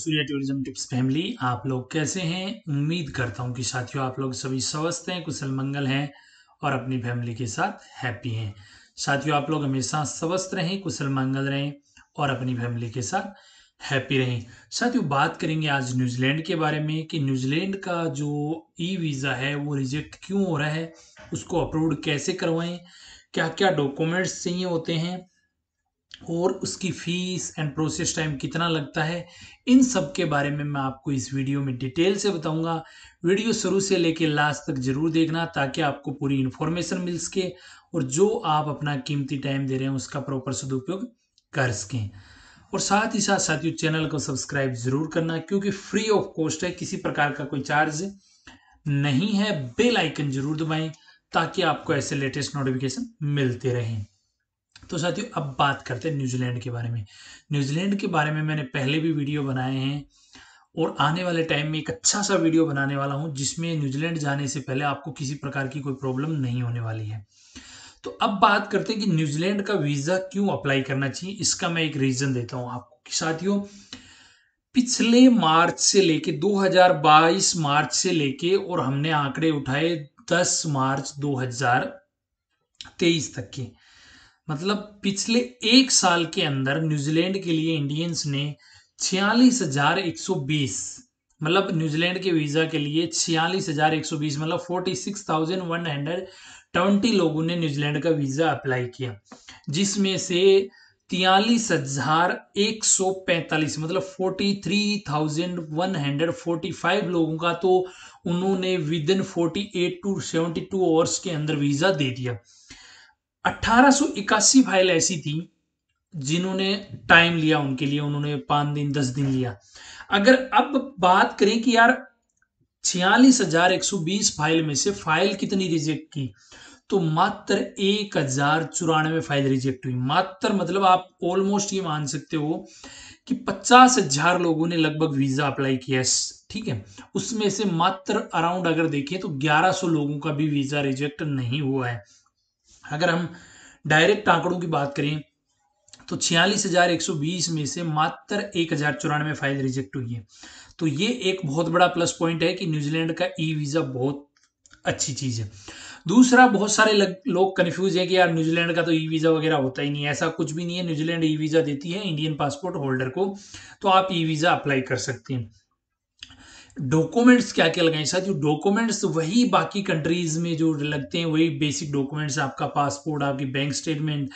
Surya tourism tips family आप लोग कैसे हैं उम्मीद करता हूं कि साथियों आप लोग सभी स्वस्थ हैं कुशल मंगल हैं और अपनी फैमिली के साथ हैप्पी हैं साथियों आप लोग हमेशा स्वस्थ रहें कुशल मंगल रहें और अपनी फैमिली के साथ हैप्पी रहें साथियों बात करेंगे आज न्यूजीलैंड के बारे में कि न्यूजीलैंड का जो ई वीज़ा है वो रिजेक्ट क्यों हो रहा है उसको अप्रूव कैसे करवाएं क्या क्या डॉक्यूमेंट्स चाहिए होते हैं और उसकी फ़ीस एंड प्रोसेस टाइम कितना लगता है इन सब के बारे में मैं आपको इस वीडियो में डिटेल से बताऊंगा वीडियो शुरू से लेकर लास्ट तक ज़रूर देखना ताकि आपको पूरी इन्फॉर्मेशन मिल सके और जो आप अपना कीमती टाइम दे रहे हैं उसका प्रॉपर सदुपयोग कर सकें और साथ ही साथ साथियों चैनल को सब्सक्राइब ज़रूर करना क्योंकि फ्री ऑफ कॉस्ट है किसी प्रकार का कोई चार्ज नहीं है बेल आइकन जरूर दबाएं ताकि आपको ऐसे लेटेस्ट नोटिफिकेशन मिलते रहें तो साथियों अब बात करते हैं न्यूजीलैंड के बारे में न्यूजीलैंड के बारे में मैंने पहले भी वीडियो बनाए हैं और आने वाले टाइम में एक अच्छा सा वीडियो बनाने वाला हूँ जिसमें न्यूजीलैंड जाने से पहले आपको किसी प्रकार की कोई प्रॉब्लम नहीं होने वाली है तो अब बात करते हैं कि न्यूजीलैंड का वीज़ा क्यों अप्लाई करना चाहिए इसका मैं एक रीज़न देता हूँ आपको कि साथियों पिछले मार्च से लेके 2022 मार्च से लेके और हमने आंकड़े उठाए 10 मार्च 2023 तक के मतलब पिछले एक साल के अंदर न्यूजीलैंड के लिए इंडियंस ने छियालीस हजार एक सौ बीस मतलब न्यूजीलैंड के वीजा के लिए छियालीस हजार एक सौ बीस मतलब forty six thousand one hundred twenty लोगों ने न्यूजीलैंड का वीजा अप्लाई किया जिसमें से तियालीस हजार एक सौ पैंतालीस मतलब forty three thousand one hundred forty five लोगों का तो उन्होंने within forty eight to seventy two hours के अंदर वीजा दे दिया 1881 फाइल ऐसी थी जिन्होंने टाइम लिया उनके लिए उन्होंने पांच दिन दस दिन लिया अगर अब बात करें कि यार छियालीस हजार एक सौ बीस फाइल में से फाइल कितनी रिजेक्ट की तो मात्र एक हजार चौरानवे फाइल रिजेक्ट हुई मात्र मतलब आप ऑलमोस्ट ये मान सकते हो कि पचास हजार लोगों ने लगभग वीजा अप्लाई किया ठीक है उसमें से मात्र अराउंड अगर देखें तो ग्यारह सौ लोगों का भी वीजा रिजेक्ट नहीं हुआ है अगर हम डायरेक्ट आंकड़ों की बात करें तो छियालीस हजार एक सौ बीस में से मात्र एक हजार चौरानवे फाइल रिजेक्ट हुई है तो ये एक बहुत बड़ा प्लस पॉइंट है कि न्यूजीलैंड का ई वीज़ा बहुत अच्छी चीज़ है दूसरा बहुत सारे लोग कन्फ्यूज है कि यार न्यूजीलैंड का तो ई वीज़ा वगैरह होता ही नहीं ऐसा कुछ भी नहीं है न्यूजीलैंड ई वीज़ा देती है इंडियन पासपोर्ट होल्डर को तो आप ई वीज़ा अप्लाई कर सकते हैं डॉक्यूमेंट्स क्या क्या लगाएं साथियों डॉक्यूमेंट्स वही बाकी कंट्रीज में जो लगते हैं वही बेसिक डॉक्यूमेंट्स आपका पासपोर्ट आपकी बैंक स्टेटमेंट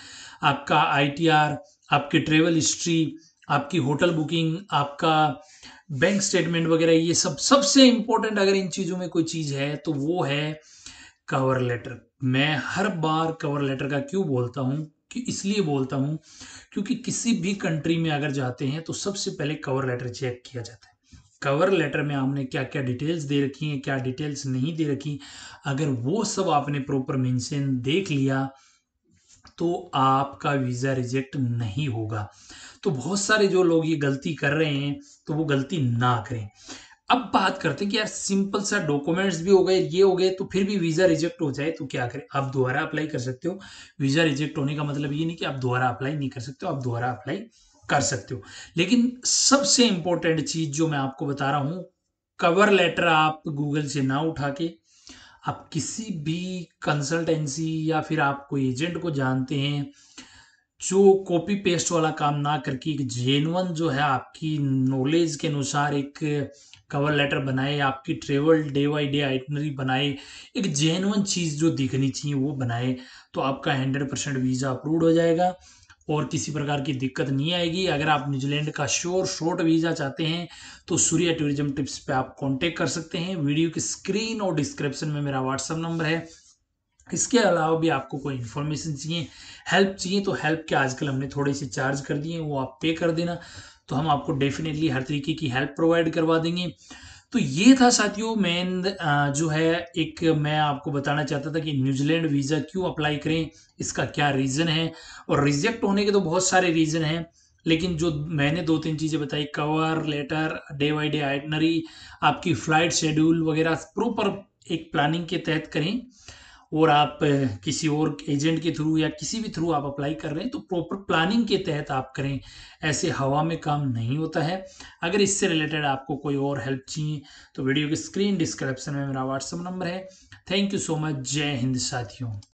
आपका आईटीआर आपकी ट्रेवल हिस्ट्री आपकी होटल बुकिंग आपका बैंक स्टेटमेंट वगैरह ये सब सबसे इंपॉर्टेंट अगर इन चीज़ों में कोई चीज़ है तो वो है कवर लेटर मैं हर बार कवर लेटर का क्यों बोलता हूँ कि इसलिए बोलता हूँ क्योंकि किसी भी कंट्री में अगर जाते हैं तो सबसे पहले कवर लेटर चेक किया जाता है कवर लेटर में आपने क्या क्या डिटेल्स दे रखी हैं क्या डिटेल्स नहीं दे रखी अगर वो सब आपने प्रॉपर मेंशन देख लिया तो आपका वीज़ा रिजेक्ट नहीं होगा तो बहुत सारे जो लोग ये गलती कर रहे हैं तो वो गलती ना करें अब बात करते हैं कि यार सिंपल सा डॉक्यूमेंट्स भी हो गए ये हो गए तो फिर भी वीज़ा रिजेक्ट हो जाए तो क्या करें आप दोबारा अप्लाई कर सकते हो वीज़ा रिजेक्ट होने का मतलब ये नहीं कि आप दोबारा अप्लाई नहीं कर सकते हो आप दोबारा अप्लाई कर सकते हो लेकिन सबसे इंपॉर्टेंट चीज जो मैं आपको बता रहा हूं कवर लेटर आप गूगल से ना उठा के आप किसी भी कंसल्टेंसी या फिर आप कोई एजेंट को जानते हैं जो कॉपी पेस्ट वाला काम ना करके एक जेनवन जो है आपकी नॉलेज के अनुसार एक कवर लेटर बनाए आपकी travel day by day itinerary बनाए एक जेनवन चीज़ जो दिखनी चाहिए वो बनाए तो आपका हंड्रेड परसेंट वीज़ा अप्रूव हो जाएगा और किसी प्रकार की दिक्कत नहीं आएगी अगर आप न्यूजीलैंड का श्योर शॉर्ट वीज़ा चाहते हैं तो सूर्या टूरिज्म टिप्स पे आप कांटेक्ट कर सकते हैं वीडियो की स्क्रीन और डिस्क्रिप्शन में मेरा व्हाट्सअप नंबर है इसके अलावा भी आपको कोई इन्फॉर्मेशन चाहिए हेल्प चाहिए तो हेल्प के आजकल हमने थोड़े से चार्ज कर दिए वो आप पे कर देना तो हम आपको डेफिनेटली हर तरीके की हेल्प प्रोवाइड करवा देंगे तो ये था साथियों मेन जो है एक मैं आपको बताना चाहता था कि न्यूजीलैंड वीज़ा क्यों अप्लाई करें इसका क्या रीज़न है और रिजेक्ट होने के तो बहुत सारे रीज़न हैं लेकिन जो मैंने दो तीन चीज़ें बताई cover letter day by day itinerary आपकी फ़्लाइट शेड्यूल वगैरह प्रॉपर एक प्लानिंग के तहत करें और आप किसी और एजेंट के थ्रू या किसी भी थ्रू आप अप्लाई कर रहे हैं तो प्रॉपर प्लानिंग के तहत आप करें ऐसे हवा में काम नहीं होता है अगर इससे रिलेटेड आपको कोई और हेल्प चाहिए तो वीडियो के स्क्रीन डिस्क्रिप्शन में मेरा व्हाट्सअप नंबर है थैंक यू सो मच जय हिंद साथियों